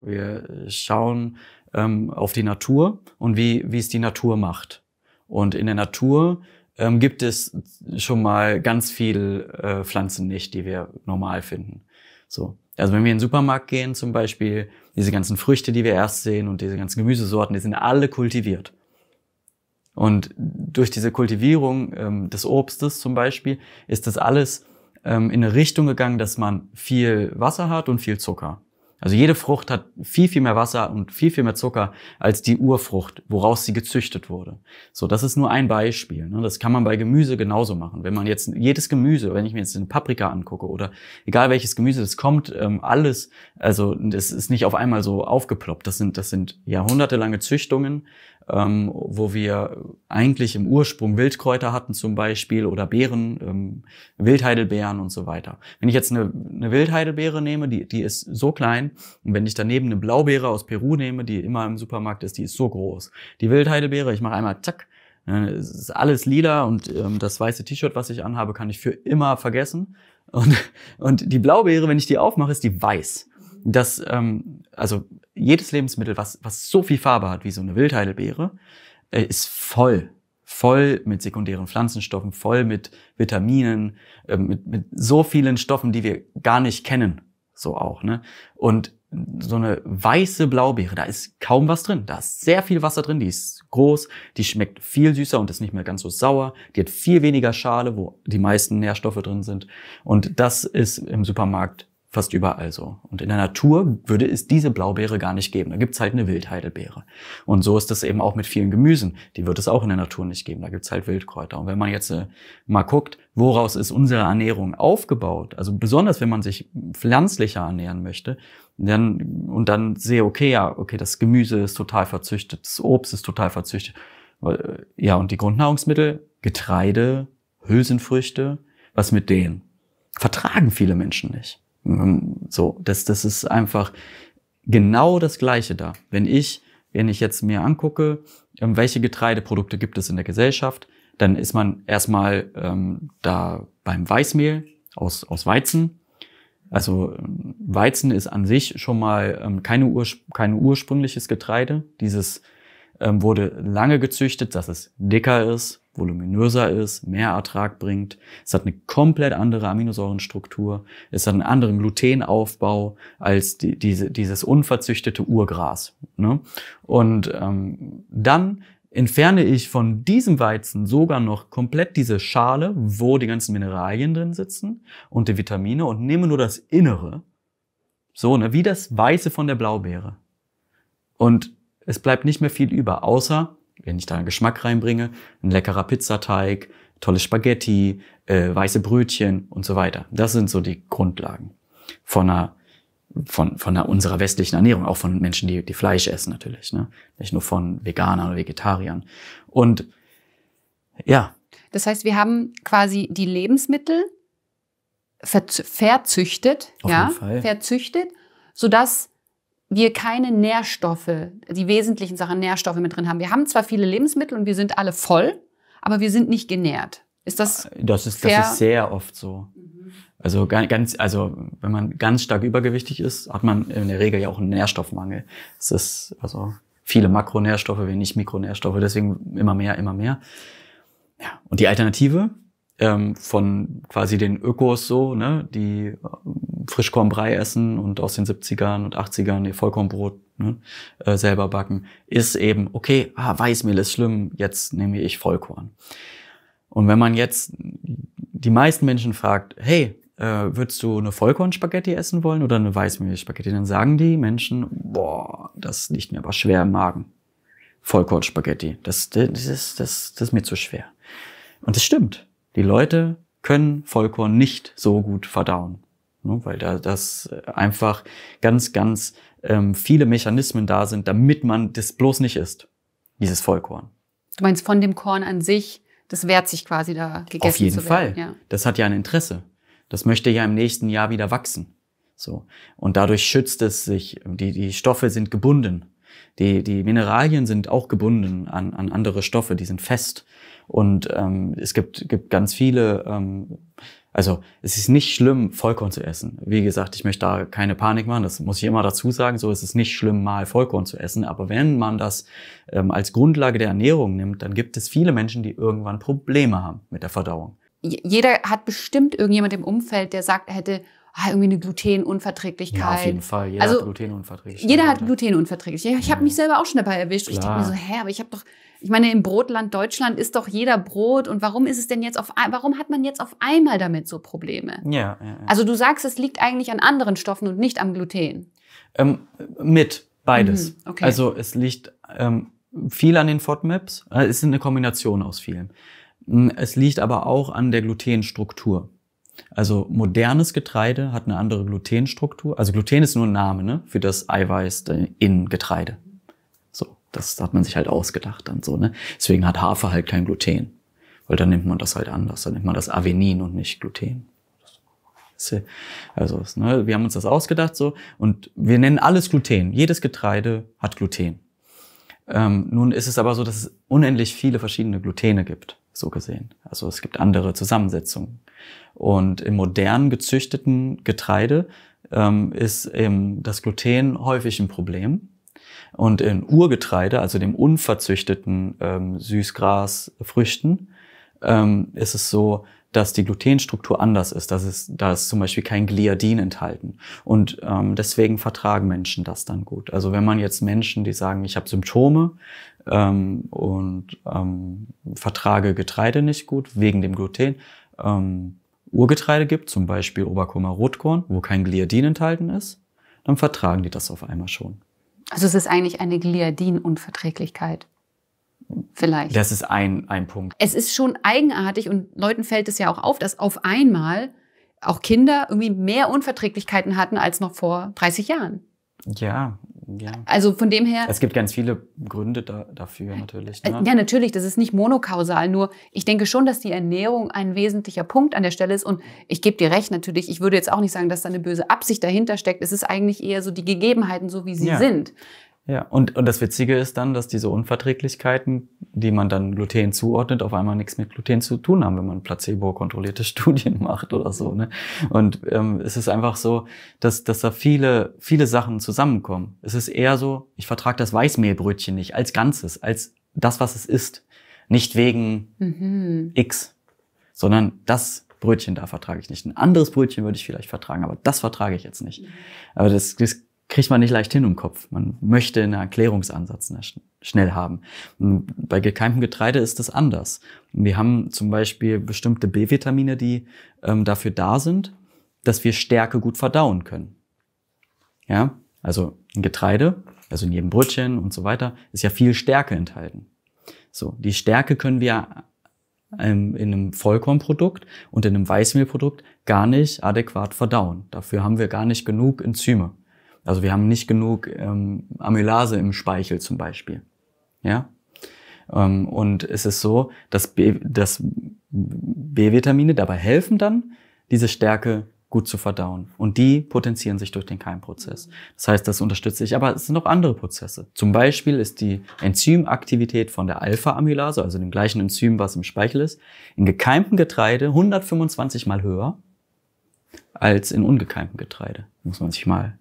Wir äh, schauen ähm, auf die Natur und wie, wie es die Natur macht. Und in der Natur ähm, gibt es schon mal ganz viel äh, Pflanzen nicht, die wir normal finden. So. Also wenn wir in den Supermarkt gehen zum Beispiel, diese ganzen Früchte, die wir erst sehen und diese ganzen Gemüsesorten, die sind alle kultiviert. Und durch diese Kultivierung ähm, des Obstes zum Beispiel ist das alles ähm, in eine Richtung gegangen, dass man viel Wasser hat und viel Zucker. Also jede Frucht hat viel, viel mehr Wasser und viel, viel mehr Zucker als die Urfrucht, woraus sie gezüchtet wurde. So, das ist nur ein Beispiel. Ne? Das kann man bei Gemüse genauso machen. Wenn man jetzt jedes Gemüse, wenn ich mir jetzt eine Paprika angucke oder egal welches Gemüse das kommt, ähm, alles, also das ist nicht auf einmal so aufgeploppt. Das sind, das sind jahrhundertelange Züchtungen ähm, wo wir eigentlich im Ursprung Wildkräuter hatten zum Beispiel oder Beeren, ähm, Wildheidelbeeren und so weiter. Wenn ich jetzt eine, eine Wildheidelbeere nehme, die, die ist so klein und wenn ich daneben eine Blaubeere aus Peru nehme, die immer im Supermarkt ist, die ist so groß. Die Wildheidelbeere, ich mache einmal zack, äh, es ist alles lila und ähm, das weiße T-Shirt, was ich anhabe, kann ich für immer vergessen. Und, und die Blaubeere, wenn ich die aufmache, ist die weiß dass ähm, also jedes Lebensmittel, was, was so viel Farbe hat wie so eine Wildheidelbeere, äh, ist voll voll mit sekundären Pflanzenstoffen, voll mit Vitaminen, äh, mit, mit so vielen Stoffen, die wir gar nicht kennen, so auch. Ne? Und so eine weiße Blaubeere, da ist kaum was drin. Da ist sehr viel Wasser drin, die ist groß, die schmeckt viel süßer und ist nicht mehr ganz so sauer. Die hat viel weniger Schale, wo die meisten Nährstoffe drin sind. Und das ist im Supermarkt Fast überall so. Und in der Natur würde es diese Blaubeere gar nicht geben. Da gibt's halt eine Wildheidelbeere. Und so ist es eben auch mit vielen Gemüsen. Die wird es auch in der Natur nicht geben. Da gibt's halt Wildkräuter. Und wenn man jetzt äh, mal guckt, woraus ist unsere Ernährung aufgebaut, also besonders wenn man sich pflanzlicher ernähren möchte, dann, und dann sehe, okay, ja, okay, das Gemüse ist total verzüchtet, das Obst ist total verzüchtet. Äh, ja, und die Grundnahrungsmittel, Getreide, Hülsenfrüchte, was mit denen? Vertragen viele Menschen nicht. Ähm, so, das, das ist einfach genau das Gleiche da. Wenn ich, wenn ich jetzt mir angucke, ähm, welche Getreideprodukte gibt es in der Gesellschaft, dann ist man erstmal ähm, da beim Weißmehl aus, aus Weizen. Also ähm, Weizen ist an sich schon mal ähm, keine ursprüngliches Getreide. Dieses ähm, wurde lange gezüchtet, dass es dicker ist, voluminöser ist, mehr Ertrag bringt. Es hat eine komplett andere Aminosäurenstruktur. Es hat einen anderen Glutenaufbau als die, diese, dieses unverzüchtete Urgras. Ne? Und ähm, dann entferne ich von diesem Weizen sogar noch komplett diese Schale, wo die ganzen Mineralien drin sitzen und die Vitamine und nehme nur das Innere. So, ne, wie das Weiße von der Blaubeere. Und es bleibt nicht mehr viel über, außer, wenn ich da einen Geschmack reinbringe, ein leckerer Pizzateig, tolle Spaghetti, äh, weiße Brötchen und so weiter. Das sind so die Grundlagen von einer von, von einer, unserer westlichen Ernährung, auch von Menschen, die, die Fleisch essen natürlich, ne? nicht nur von Veganern oder Vegetariern. Und ja. Das heißt, wir haben quasi die Lebensmittel verzüchtet, Auf ja, verzüchtet, sodass wir keine Nährstoffe, die wesentlichen Sachen Nährstoffe mit drin haben. Wir haben zwar viele Lebensmittel und wir sind alle voll, aber wir sind nicht genährt. Ist das ah, Das ist, fair? das ist sehr oft so. Also ganz, also wenn man ganz stark übergewichtig ist, hat man in der Regel ja auch einen Nährstoffmangel. Es ist also viele Makronährstoffe, wenig Mikronährstoffe, deswegen immer mehr, immer mehr. Ja. Und die Alternative ähm, von quasi den Ökos so, ne, die Frischkornbrei essen und aus den 70ern und 80ern ihr Vollkornbrot ne, äh, selber backen, ist eben, okay, ah, Weißmehl ist schlimm, jetzt nehme ich Vollkorn. Und wenn man jetzt die meisten Menschen fragt, hey, äh, würdest du eine Vollkornspaghetti essen wollen oder eine Weißmehlspaghetti, dann sagen die Menschen, boah, das liegt mir aber schwer im Magen. Vollkornspaghetti, das, das, ist, das, das ist mir zu schwer. Und es stimmt. Die Leute können Vollkorn nicht so gut verdauen. Ne, weil da das einfach ganz, ganz ähm, viele Mechanismen da sind, damit man das bloß nicht isst, dieses Vollkorn. Du meinst von dem Korn an sich, das wehrt sich quasi da gegessen Auf jeden Fall. Ja. Das hat ja ein Interesse. Das möchte ja im nächsten Jahr wieder wachsen. So. Und dadurch schützt es sich. Die, die Stoffe sind gebunden. Die, die Mineralien sind auch gebunden an, an andere Stoffe, die sind fest. Und ähm, es gibt, gibt ganz viele ähm, also es ist nicht schlimm, Vollkorn zu essen. Wie gesagt, ich möchte da keine Panik machen, das muss ich immer dazu sagen. So ist es nicht schlimm, mal Vollkorn zu essen. Aber wenn man das ähm, als Grundlage der Ernährung nimmt, dann gibt es viele Menschen, die irgendwann Probleme haben mit der Verdauung. Jeder hat bestimmt irgendjemand im Umfeld, der sagt, er hätte ah, irgendwie eine Glutenunverträglichkeit. Ja, auf jeden Fall. Jeder also, hat Glutenunverträglichkeit. Jeder hat Glutenunverträglichkeit. Ich, ja. habe mich selber auch schon dabei erwischt. Ich denke mir so, hä, aber ich habe doch ich meine, im Brotland Deutschland ist doch jeder Brot und warum ist es denn jetzt auf warum hat man jetzt auf einmal damit so Probleme? Ja, ja, ja. Also du sagst, es liegt eigentlich an anderen Stoffen und nicht am Gluten. Ähm, mit beides. Mhm, okay. Also es liegt ähm, viel an den FODMAPs. Äh, es ist eine Kombination aus vielen. Hm, es liegt aber auch an der Glutenstruktur. Also modernes Getreide hat eine andere Glutenstruktur. Also Gluten ist nur ein Name ne? für das Eiweiß äh, in Getreide. Das hat man sich halt ausgedacht dann so. Ne? Deswegen hat Hafer halt kein Gluten. Weil dann nimmt man das halt anders. Dann nimmt man das Avenin und nicht Gluten. Also, ne, wir haben uns das ausgedacht so. Und wir nennen alles Gluten. Jedes Getreide hat Gluten. Ähm, nun ist es aber so, dass es unendlich viele verschiedene Glutene gibt, so gesehen. Also es gibt andere Zusammensetzungen. Und im modern gezüchteten Getreide ähm, ist eben das Gluten häufig ein Problem und in Urgetreide, also dem unverzüchteten ähm, Süßgrasfrüchten, ähm, ist es so, dass die Glutenstruktur anders ist. Das ist da ist zum Beispiel kein Gliadin enthalten. Und ähm, deswegen vertragen Menschen das dann gut. Also wenn man jetzt Menschen, die sagen, ich habe Symptome ähm, und ähm, vertrage Getreide nicht gut wegen dem Gluten, ähm, Urgetreide gibt, zum Beispiel Oberkummer Rotkorn, wo kein Gliadin enthalten ist, dann vertragen die das auf einmal schon. Also es ist eigentlich eine Gliadin-Unverträglichkeit. Vielleicht. Das ist ein, ein Punkt. Es ist schon eigenartig und Leuten fällt es ja auch auf, dass auf einmal auch Kinder irgendwie mehr Unverträglichkeiten hatten als noch vor 30 Jahren. Ja, ja. Also von dem her. Es gibt ganz viele Gründe da, dafür natürlich. Äh, ne? Ja, natürlich. Das ist nicht monokausal. Nur ich denke schon, dass die Ernährung ein wesentlicher Punkt an der Stelle ist. Und ich gebe dir recht natürlich. Ich würde jetzt auch nicht sagen, dass da eine böse Absicht dahinter steckt. Es ist eigentlich eher so die Gegebenheiten, so wie sie ja. sind. Ja, und, und das Witzige ist dann, dass diese Unverträglichkeiten die man dann Gluten zuordnet, auf einmal nichts mit Gluten zu tun haben, wenn man placebo-kontrollierte Studien macht oder so. Ne? Und ähm, es ist einfach so, dass, dass da viele, viele Sachen zusammenkommen. Es ist eher so, ich vertrage das Weißmehlbrötchen nicht als Ganzes, als das, was es ist. Nicht wegen mhm. X, sondern das Brötchen da vertrage ich nicht. Ein anderes Brötchen würde ich vielleicht vertragen, aber das vertrage ich jetzt nicht. Mhm. Aber das, das kriegt man nicht leicht hin im Kopf. Man möchte einen Erklärungsansatz schnell haben. bei gekeimtem Getreide ist das anders. Wir haben zum Beispiel bestimmte B-Vitamine, die ähm, dafür da sind, dass wir Stärke gut verdauen können. Ja, also ein Getreide, also in jedem Brötchen und so weiter, ist ja viel Stärke enthalten. So, die Stärke können wir ähm, in einem Vollkornprodukt und in einem Weißmehlprodukt gar nicht adäquat verdauen. Dafür haben wir gar nicht genug Enzyme. Also wir haben nicht genug ähm, Amylase im Speichel zum Beispiel. Ja? Ähm, und es ist so, dass B-Vitamine dabei helfen dann, diese Stärke gut zu verdauen. Und die potenzieren sich durch den Keimprozess. Das heißt, das unterstütze ich. Aber es sind auch andere Prozesse. Zum Beispiel ist die Enzymaktivität von der Alpha-Amylase, also dem gleichen Enzym, was im Speichel ist, in gekeimtem Getreide 125 mal höher als in ungekeimtem Getreide. Muss man sich mal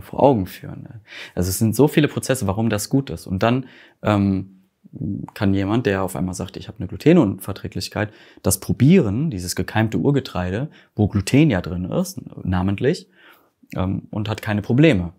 vor Augen führen. Ne? Also es sind so viele Prozesse, warum das gut ist. Und dann ähm, kann jemand, der auf einmal sagt, ich habe eine Glutenunverträglichkeit, das probieren, dieses gekeimte Urgetreide, wo Gluten ja drin ist, namentlich, ähm, und hat keine Probleme.